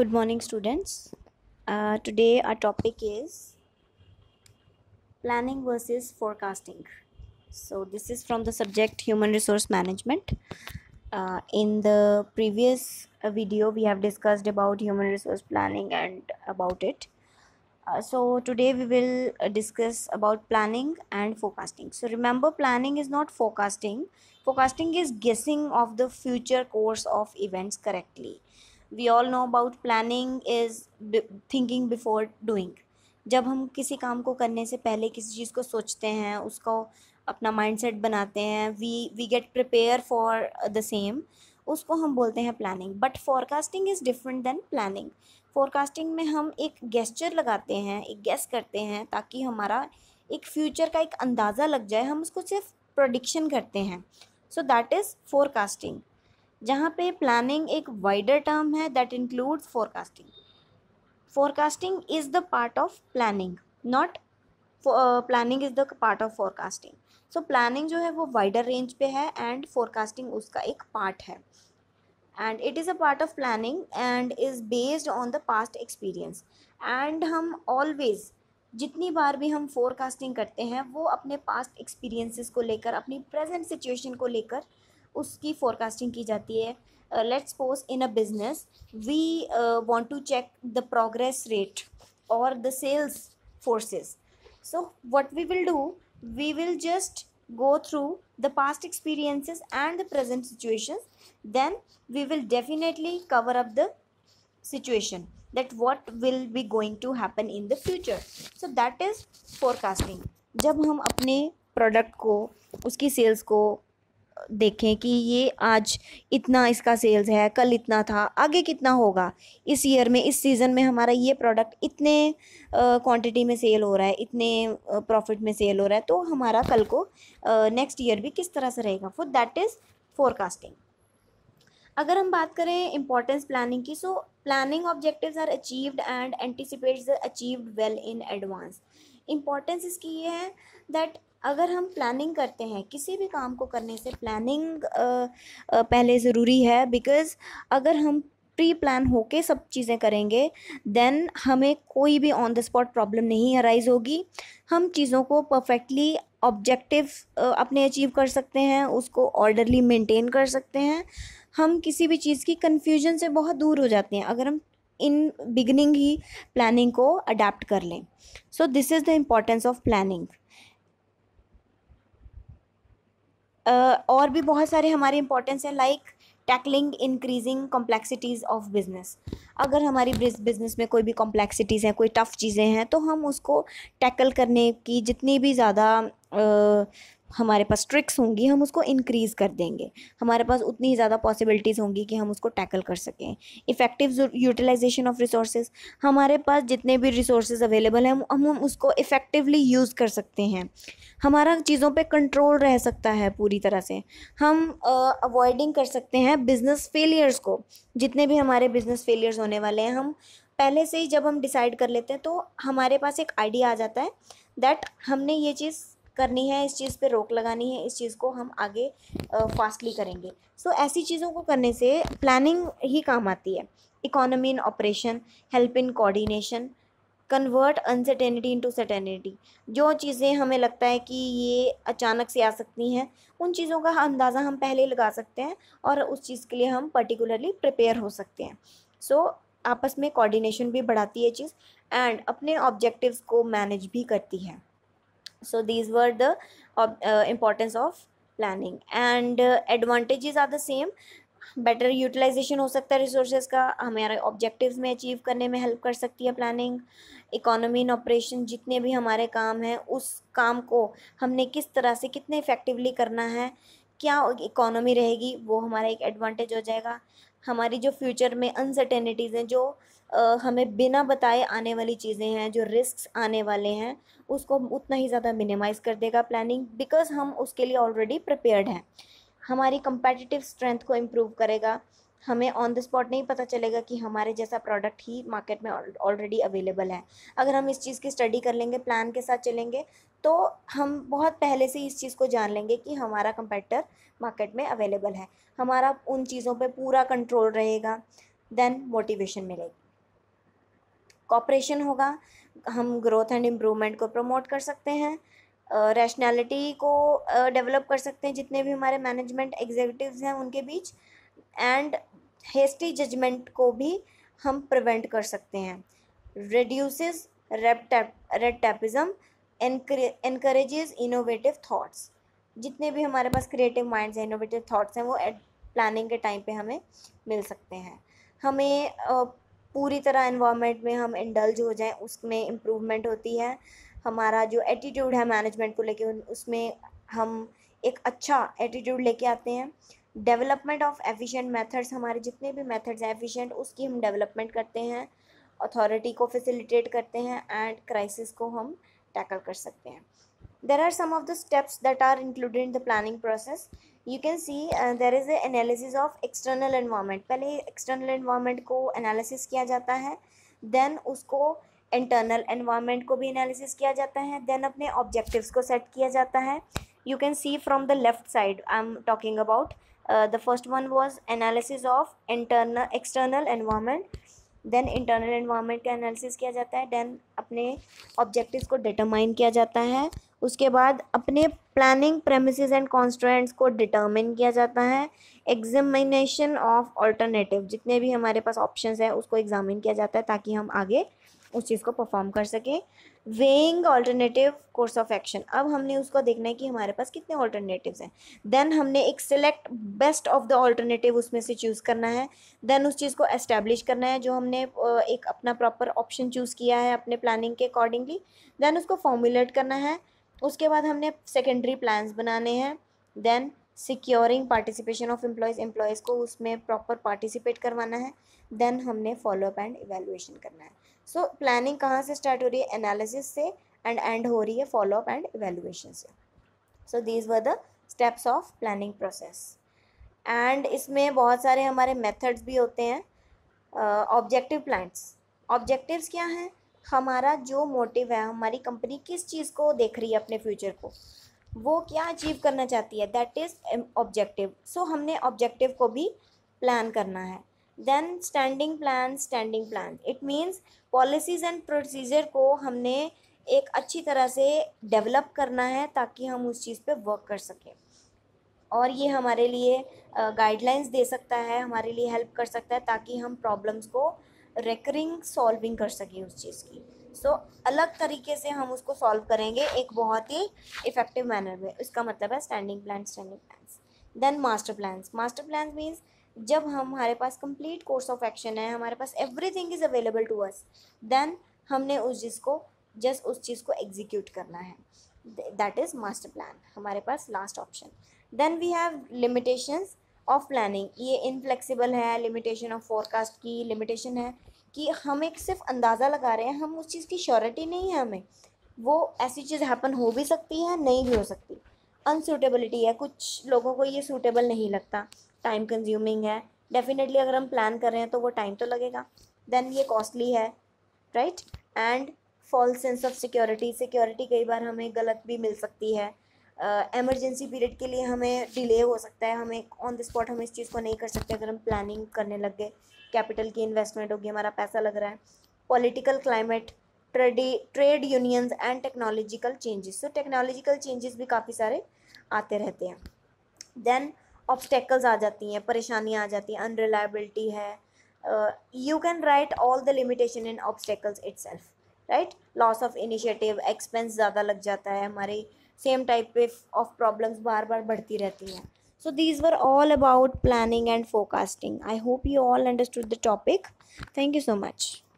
good morning students uh, today our topic is planning versus forecasting so this is from the subject human resource management uh, in the previous uh, video we have discussed about human resource planning and about it uh, so today we will uh, discuss about planning and forecasting so remember planning is not forecasting forecasting is guessing of the future course of events correctly we all know about planning is thinking before doing जब हम किसी काम को करने से पहले किसी चीज़ को सोचते हैं उसको अपना माइंडसेट बनाते हैं we we get prepare for the same उसको हम बोलते हैं planning but forecasting is different than planning forecasting में हम एक गेस्चर लगाते हैं एक गेस करते हैं ताकि हमारा एक फ्यूचर का एक अंदाज़ा लग जाए हम उसको सिर्फ प्रोडिक्शन करते हैं सो दैट इज़ फोरकास्टिंग जहाँ पे प्लानिंग एक वाइडर टर्म है that includes forecasting forecasting is the part of planning not planning is the part of forecasting so planning जो है वो वाइडर रेंज पे है एंड फोरकास्टिंग उसका एक पार्ट है and it is a part of planning and is based on the past experience and हम always जितनी बार भी हम फोरकास्टिंग करते हैं वो अपने पास्ट एक्सपीरियंसेस को लेकर अपनी प्रेजेंट सिचुएशन को लेकर उसकी फोरकास्टिंग की जाती है let's pose in a business we want to check the progress rate और the sales forces so what we will do we will just go through the past experiences and the present situation then we will definitely cover up the situation that what will be going to happen in the future so that is forecasting जब हम अपने product को उसकी sales को देखें कि ये आज इतना इसका सेल्स है कल इतना था आगे कितना होगा इस ईयर में इस सीज़न में हमारा ये प्रोडक्ट इतने क्वांटिटी में सेल हो रहा है इतने प्रॉफिट में सेल हो रहा है तो हमारा कल को नेक्स्ट ईयर भी किस तरह से रहेगा फॉर दैट इज़ फोरकास्टिंग अगर हम बात करें इम्पोर्टेंस प्लानिंग की so planning objectives are achieved and anticipates achieved well in advance importance इसकी ये है दैट अगर हम प्लानिंग करते हैं किसी भी काम को करने से प्लानिंग पहले ज़रूरी है बिकॉज़ अगर हम प्री प्लान होके सब चीज़ें करेंगे देन हमें कोई भी ऑन द स्पॉट प्रॉब्लम नहीं अराइज होगी हम चीज़ों को परफेक्टली ऑब्जेक्टिव अपने अचीव कर सकते हैं उसको ऑर्डरली मेंटेन कर सकते हैं हम किसी भी चीज़ की कन्फ्यूजन से बहुत दूर हो जाते हैं अगर हम इन बिगनिंग ही प्लानिंग को अडेप्ट कर लें so this is the importance of planning और भी बहुत सारे हमारे इंपॉर्टेंस हैं like tackling increasing complexities of business अगर हमारी बिज़नेस में कोई भी कॉम्प्लेक्सिटीज़ हैं कोई टफ़ चीज़ें हैं तो हम उसको टैकल करने की जितनी भी ज़्यादा हमारे पास ट्रिक्स होंगी हम उसको इंक्रीज़ कर देंगे हमारे पास उतनी ही ज़्यादा पॉसिबिलिटीज़ होंगी कि हम उसको टैकल कर सकें इफ़ेक्टिव यूटिलाइजेशन ऑफ रिसोर्सेज हमारे पास जितने भी रिसोर्स अवेलेबल हैं हम हम उसको इफ़ेक्टिवली यूज़ कर सकते हैं हमारा चीज़ों पे कंट्रोल रह सकता है पूरी तरह से हम अवॉइडिंग uh, कर सकते हैं बिज़नेस फेलियर्स को जितने भी हमारे बिज़नेस फेलियर्स होने वाले हैं हम पहले से ही जब हम डिसाइड कर लेते हैं तो हमारे पास एक आइडिया आ जाता है दैट हमने ये चीज़ करनी है इस चीज़ पे रोक लगानी है इस चीज़ को हम आगे फास्टली करेंगे सो so, ऐसी चीज़ों को करने से प्लानिंग ही काम आती है economy in operation help in coordination convert uncertainty into certainty जो चीज़ें हमें लगता है कि ये अचानक से आ सकती हैं उन चीज़ों का अंदाज़ा हम पहले लगा सकते हैं और उस चीज़ के लिए हम पर्टिकुलरली प्रिपेयर हो सकते हैं सो so, आपस में कोऑर्डिनेशन भी बढ़ाती है चीज़ एंड अपने ऑब्जेक्टिव्स को मैनेज भी करती है so these were the uh, importance of planning and uh, advantages are the same better utilization हो सकता है रिसोर्सेज का हमारे ऑब्जेक्टिव्स में अचीव करने में हेल्प कर सकती है प्लानिंग इकोनॉमी इन ऑपरेशन जितने भी हमारे काम हैं उस काम को हमने किस तरह से कितने इफ़ेक्टिवली करना है क्या इकोनॉमी रहेगी वो हमारा एक एडवांटेज हो जाएगा हमारी जो फ्यूचर में अनसर्टेनिटीज़ हैं जो हमें बिना बताए आने वाली चीज़ें हैं जो रिस्क आने वाले हैं उसको उतना ही ज़्यादा मिनिमाइज़ कर देगा प्लानिंग बिकॉज हम उसके लिए ऑलरेडी प्रिपेयर्ड हैं हमारी कंपेटिटिव स्ट्रेंथ को इम्प्रूव करेगा हमें ऑन द स्पॉट नहीं पता चलेगा कि हमारे जैसा प्रोडक्ट ही मार्केट में ऑलरेडी अवेलेबल है अगर हम इस चीज़ की स्टडी कर लेंगे प्लान के साथ चलेंगे तो हम बहुत पहले से इस चीज़ को जान लेंगे कि हमारा कंपेटर मार्केट में अवेलेबल है हमारा उन चीज़ों पे पूरा कंट्रोल रहेगा देन मोटिवेशन मिलेगी कॉपरेशन होगा हम ग्रोथ एंड इम्प्रूवमेंट को प्रमोट कर सकते हैं रैशनैलिटी uh, को डेवलप uh, कर सकते हैं जितने भी हमारे मैनेजमेंट एग्जीक्यूटिव हैं उनके बीच एंड हेस्टी जजमेंट को भी हम प्रिवेंट कर सकते हैं reduces red tapism increases innovative thoughts जितने भी हमारे पास क्रिएटिव माइंड्स हैं इनोवेटिव थाट्स हैं वो एट प्लानिंग के टाइम पे हमें मिल सकते हैं हमें पूरी तरह इन्वामेंट में हम इंडल्ज हो जाएं उसमें इम्प्रूवमेंट होती है हमारा जो एटीट्यूड है मैनेजमेंट को लेके उसमें हम एक अच्छा एटीट्यूड लेके आते हैं डेवलपमेंट ऑफ एफिशिएंट मेथड्स हमारे जितने भी मेथड्स हैं एफिशिएंट उसकी हम डेवलपमेंट करते हैं अथॉरिटी को फैसिलिटेट करते हैं एंड क्राइसिस को हम टैकल कर सकते हैं there are some of the steps that are included in the planning process you can see there is analysis of external environment पहले एक्सटर्नल इन्वायरमेंट को एनालिसिस किया जाता है देन उसको इंटरनल एनवायरमेंट को भी एनालिसिस किया जाता है देन अपने ऑब्जेक्टिव्स को सेट किया जाता है you can see from the left side I am talking about the first one was analysis of internal external environment then internal environment का एनालिसिस किया जाता है देन अपने ऑब्जेक्टिव को डिटरमाइन किया जाता है उसके बाद अपने प्लानिंग प्रेमिस एंड कॉन्स्टेंट्स को डिटरमिन किया जाता है एग्जामिनेशन ऑफ ऑल्टरनेटिव जितने भी हमारे पास ऑप्शंस है उसको एग्जामिन किया जाता है ताकि हम आगे उस चीज़ को परफॉर्म कर सकें weighing alternative course of action अब हमने उसको देखना है कि हमारे पास कितने ऑल्टरनेटिव हैं देन हमने एक select best of the alternative उसमें से चूज़ करना है देन उस चीज़ को एस्टेब्लिश करना है जो हमने एक अपना प्रॉपर ऑप्शन चूज़ किया है अपने प्लानिंग के अकॉर्डिंगली देन उसको फॉर्मुलेट करना है उसके बाद हमने सेकेंडरी प्लान्स बनाने हैं then securing participation of employees employees को उसमें प्रॉपर पार्टिसिपेट करवाना है देन हमने फॉलोअप एंड इवेलुएशन करना है सो प्लानिंग कहाँ से स्टार्ट हो रही है एनालिसिस से एंड एंड हो रही है फॉलोअप एंड इवेल्युएशन से so these were the steps of planning process and इसमें बहुत सारे हमारे मेथड्स भी होते हैं ऑब्जेक्टिव प्लान्स ऑब्जेक्टिव्स क्या हैं हमारा जो मोटिव है हमारी कंपनी किस चीज़ को देख रही है अपने फ्यूचर को वो क्या अचीव करना चाहती है दैट इज़ ऑब्जेक्टिव सो हमने ऑब्जेक्टिव को भी प्लान करना है then standing plan standing plan it means policies and procedure को हमने एक अच्छी तरह से डेवलप करना है ताकि हम उस चीज़ पे वर्क कर सकें और ये हमारे लिए गाइडलाइंस दे सकता है हमारे लिए हेल्प कर सकता है ताकि हम प्रॉब्लम्स को रेकरिंग सॉल्विंग कर सकें उस चीज़ की सो so, अलग तरीके से हम उसको सॉल्व करेंगे एक बहुत ही इफ़ेक्टिव मैनर में इसका मतलब है standing plan standing plan then master plan master plan means जब हमारे पास कंप्लीट कोर्स ऑफ एक्शन है हमारे पास everything is available to us then हमने उस चीज़ को जस्ट उस चीज़ को एग्जीक्यूट करना है दैट इज़ मास्टर प्लान हमारे पास last option then we have limitations of planning ये इनफ्लेक्सिबल है लिमिटेशन ऑफ फोरकास्ट की लिमिटेशन है कि हम एक सिर्फ अंदाज़ा लगा रहे हैं हम उस चीज़ की श्योरिटी नहीं है हमें वो ऐसी चीज़ हैपन हो भी सकती है नहीं भी हो सकती अनसूटेबिलिटी है कुछ लोगों को ये सूटेबल नहीं लगता टाइम कंज्यूमिंग है डेफिनेटली अगर हम प्लान कर रहे हैं तो वो टाइम तो लगेगा देन ये कॉस्टली है right and false sense of security security कई बार हमें गलत भी मिल सकती है एमरजेंसी uh, पीरियड के लिए हमें डिले हो सकता है हमें ऑन द स्पॉट हम इस चीज़ को नहीं कर सकते अगर हम प्लानिंग करने लग गए कैपिटल की इन्वेस्टमेंट होगी हमारा पैसा लग रहा है पॉलिटिकल क्लाइमेट ट्रेडी trade unions and technological changes so technological changes भी काफ़ी सारे आते रहते हैं देन ऑब्स्टेकल्स आ जाती हैं परेशानियाँ आ जाती हैं अनरिलायबिलिटी है you can write all the limitation in obstacles it's right loss of initiative expense ज़्यादा लग जाता है हमारी सेम टाइप ऑफ प्रॉब्लम्स बार बार बढ़ती रहती हैं so these were all about planning and forecasting I hope you all understood the topic thank you so much